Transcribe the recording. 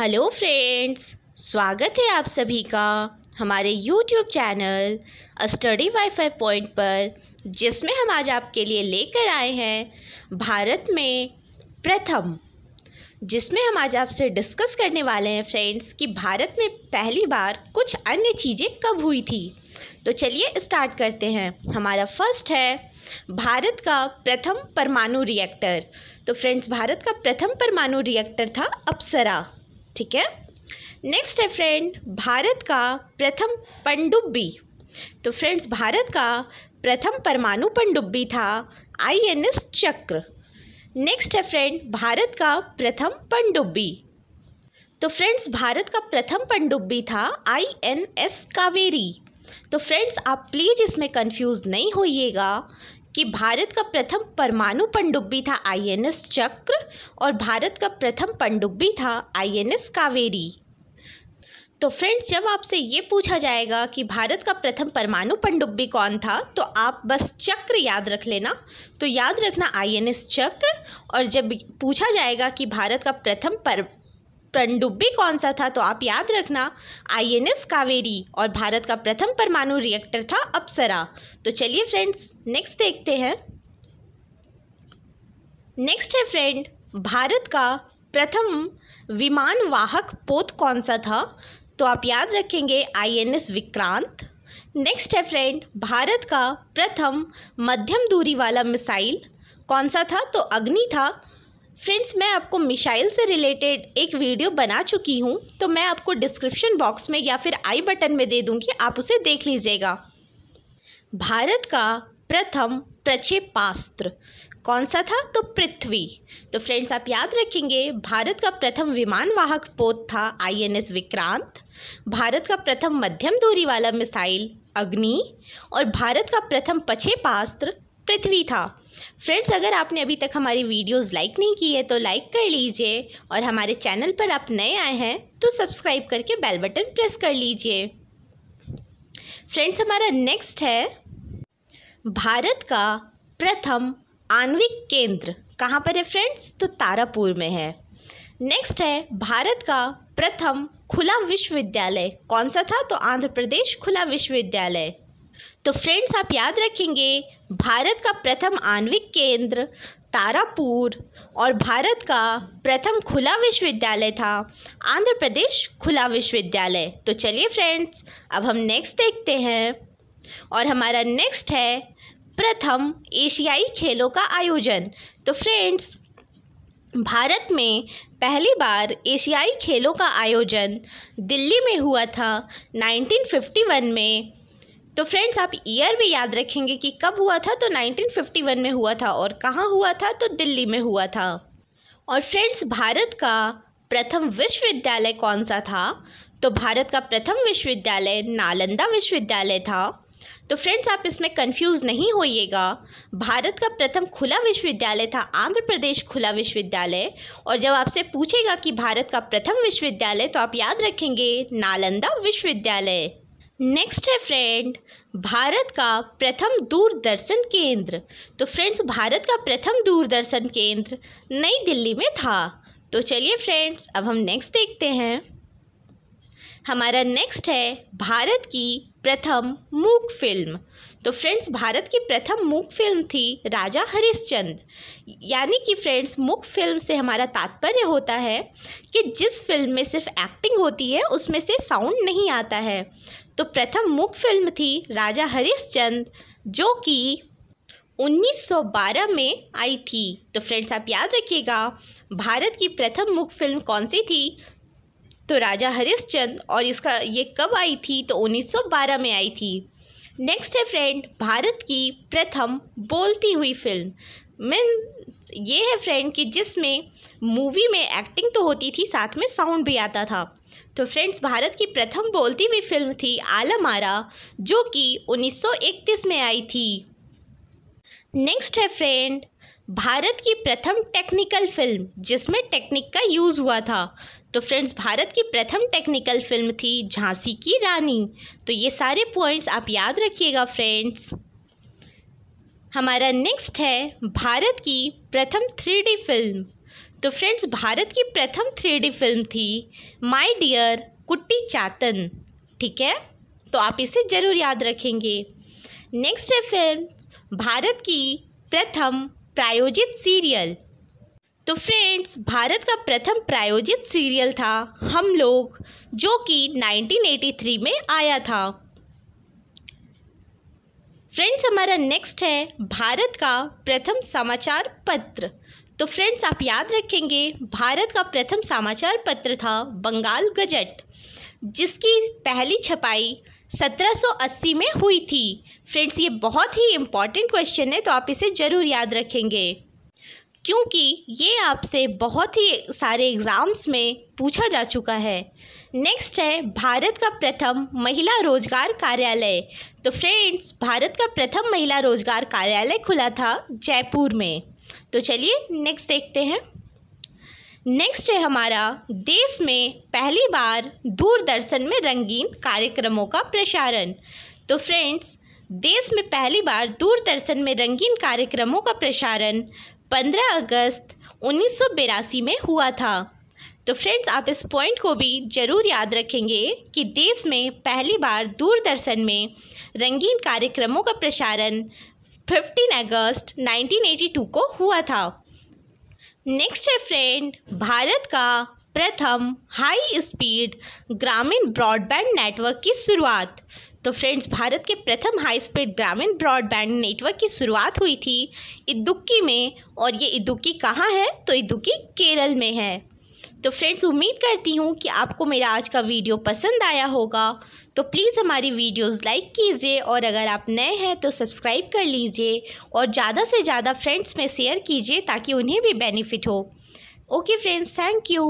hello friends स्वागत है आप सभी का हमारे YouTube channel study Wi-Fi point पर जिसमें हम आज आपके लिए लेकर आए हैं भारत में प्रथम जिसमें हम आज आपसे डिस्कस करने वाले हैं फ्रेंड्स कि भारत में पहली बार कुछ अन्य चीज़ें कब हुई थी तो चलिए स्टार्ट करते हैं हमारा फर्स्ट है भारत का प्रथम परमाणु रिएक्टर तो फ्रेंड्स भारत का प्रथम परमाणु रिएक्टर था अप्सरा ठीक है नेक्स्ट है फ्रेंड भारत का प्रथम पनडुब्बी तो फ्रेंड्स भारत का प्रथम परमाणु पनडुब्बी था आईएनएस चक्र नेक्स्ट है फ्रेंड भारत का प्रथम पनडुब्बी तो फ्रेंड्स भारत का प्रथम पनडुब्बी था आईएनएस कावेरी तो फ्रेंड्स आप प्लीज़ इसमें कंफ्यूज नहीं होइएगा कि भारत का प्रथम परमाणु पनडुब्बी था आईएनएस चक्र और भारत का प्रथम पनडुब्बी था आईएनएस कावेरी तो फ्रेंड्स जब आपसे ये पूछा जाएगा कि भारत का प्रथम परमाणु पनडुब्बी कौन था तो आप बस चक्र याद रख लेना तो याद रखना आईएनएस चक्र और जब पूछा जाएगा कि भारत का प्रथम पर पनडुब्बी कौन सा था तो आप याद रखना आईएनएस कावेरी और भारत का प्रथम परमाणु रिएक्टर था अप्सरा तो चलिए फ्रेंड्स नेक्स्ट देखते हैं नेक्स्ट है फ्रेंड भारत का प्रथम विमान वाहक पोत कौन सा था तो आप याद रखेंगे आईएनएस विक्रांत नेक्स्ट है फ्रेंड भारत का प्रथम मध्यम दूरी वाला मिसाइल कौन सा था तो अग्नि था फ्रेंड्स मैं आपको मिसाइल से रिलेटेड एक वीडियो बना चुकी हूँ तो मैं आपको डिस्क्रिप्शन बॉक्स में या फिर आई बटन में दे दूँगी आप उसे देख लीजिएगा भारत का प्रथम प्रक्षेपास्त्र कौन सा था तो पृथ्वी तो फ्रेंड्स आप याद रखेंगे भारत का प्रथम विमान वाहक पोत था आईएनएस विक्रांत भारत का प्रथम मध्यम दूरी वाला मिसाइल अग्नि और भारत का प्रथम पछेपास्त्र पृथ्वी था फ्रेंड्स अगर आपने अभी तक हमारी वीडियोस लाइक नहीं की है तो लाइक कर लीजिए और हमारे चैनल पर आप नए आए हैं तो सब्सक्राइब करके बेल बटन प्रेस कर लीजिए फ्रेंड्स हमारा नेक्स्ट है भारत का प्रथम आणविक केंद्र कहाँ पर है फ्रेंड्स तो तारापुर में है नेक्स्ट है भारत का प्रथम खुला विश्वविद्यालय कौन सा था तो आंध्र प्रदेश खुला विश्वविद्यालय तो फ्रेंड्स आप याद रखेंगे भारत का प्रथम आणविक केंद्र तारापुर और भारत का प्रथम खुला विश्वविद्यालय था आंध्र प्रदेश खुला विश्वविद्यालय तो चलिए फ्रेंड्स अब हम नेक्स्ट देखते हैं और हमारा नेक्स्ट है प्रथम एशियाई खेलों का आयोजन तो फ्रेंड्स भारत में पहली बार एशियाई खेलों का आयोजन दिल्ली में हुआ था 1951 में तो फ्रेंड्स आप ईयर भी याद रखेंगे कि कब हुआ था तो 1951 में हुआ था और कहाँ हुआ था तो दिल्ली में हुआ था और फ्रेंड्स भारत का प्रथम विश्वविद्यालय कौन सा था तो भारत का प्रथम विश्वविद्यालय नालंदा विश्वविद्यालय था तो फ्रेंड्स आप इसमें कंफ्यूज नहीं होइएगा भारत का प्रथम खुला विश्वविद्यालय था आंध्र प्रदेश खुला विश्वविद्यालय और जब आपसे पूछेगा कि भारत का प्रथम विश्वविद्यालय तो आप याद रखेंगे नालंदा विश्वविद्यालय नेक्स्ट है फ्रेंड भारत का प्रथम दूरदर्शन केंद्र तो फ्रेंड्स भारत का प्रथम दूरदर्शन केंद्र नई दिल्ली में था तो चलिए फ्रेंड्स अब हम नेक्स्ट देखते हैं हमारा नेक्स्ट है भारत की प्रथम मूक फिल्म तो फ्रेंड्स भारत की प्रथम मूक फिल्म थी राजा हरिश्चंद यानी कि फ्रेंड्स मूक फिल्म से हमारा तात्पर्य होता है कि जिस फिल्म में सिर्फ एक्टिंग होती है उसमें से साउंड नहीं आता है तो प्रथम मुख्य फिल्म थी राजा हरिश्चंद जो कि 1912 में आई थी तो फ्रेंड्स आप याद रखिएगा भारत की प्रथम मुख्य फिल्म कौन सी थी तो राजा हरिश्चंद्र और इसका ये कब आई थी तो 1912 में आई थी नेक्स्ट है फ्रेंड भारत की प्रथम बोलती हुई फिल्म मीन ये है फ्रेंड कि जिसमें मूवी में एक्टिंग तो होती थी साथ में साउंड भी आता था तो फ्रेंड्स भारत की प्रथम बोलती हुई फिल्म थी आलम आरा जो कि 1931 में आई थी नेक्स्ट है फ्रेंड भारत की प्रथम टेक्निकल फिल्म जिसमें टेक्निक का यूज़ हुआ था तो फ्रेंड्स भारत की प्रथम टेक्निकल फिल्म थी झांसी की रानी तो ये सारे पॉइंट्स आप याद रखिएगा फ्रेंड्स हमारा नेक्स्ट है भारत की प्रथम थ्री फिल्म तो फ्रेंड्स भारत की प्रथम थ्री फिल्म थी माई डियर कुट्टी चातन ठीक है तो आप इसे ज़रूर याद रखेंगे नेक्स्ट है फिल्म भारत की प्रथम प्रायोजित सीरियल तो फ्रेंड्स भारत का प्रथम प्रायोजित सीरियल था हम लोग जो कि 1983 में आया था फ्रेंड्स हमारा नेक्स्ट है भारत का प्रथम समाचार पत्र तो फ्रेंड्स आप याद रखेंगे भारत का प्रथम समाचार पत्र था बंगाल गजट जिसकी पहली छपाई 1780 में हुई थी फ्रेंड्स ये बहुत ही इम्पॉर्टेंट क्वेश्चन है तो आप इसे ज़रूर याद रखेंगे क्योंकि ये आपसे बहुत ही सारे एग्ज़ाम्स में पूछा जा चुका है नेक्स्ट है भारत का प्रथम महिला रोजगार कार्यालय तो फ्रेंड्स भारत का प्रथम महिला रोजगार कार्यालय खुला था जयपुर में तो चलिए नेक्स्ट देखते हैं नेक्स्ट है हमारा देश में पहली बार दूरदर्शन में रंगीन कार्यक्रमों का प्रसारण तो फ्रेंड्स देश में पहली बार दूरदर्शन में रंगीन कार्यक्रमों का प्रसारण 15 अगस्त उन्नीस में हुआ था तो फ्रेंड्स आप इस पॉइंट को भी ज़रूर याद रखेंगे कि देश में पहली बार दूरदर्शन में रंगीन कार्यक्रमों का प्रसारण 15 अगस्त 1982 को हुआ था नेक्स्ट है फ्रेंड भारत का प्रथम हाई स्पीड ग्रामीण ब्रॉडबैंड नेटवर्क की शुरुआत तो फ्रेंड्स भारत के प्रथम हाई स्पीड ग्रामीण ब्रॉडबैंड नेटवर्क की शुरुआत हुई थी इदुक्की में और ये इदुक्की कहाँ है तो इदुक्की केरल में है तो फ्रेंड्स उम्मीद करती हूँ कि आपको मेरा आज का वीडियो पसंद आया होगा तो प्लीज़ हमारी वीडियोस लाइक कीजिए और अगर आप नए हैं तो सब्सक्राइब कर लीजिए और ज़्यादा से ज़्यादा फ्रेंड्स में शेयर कीजिए ताकि उन्हें भी बेनिफिट हो ओके फ्रेंड्स थैंक यू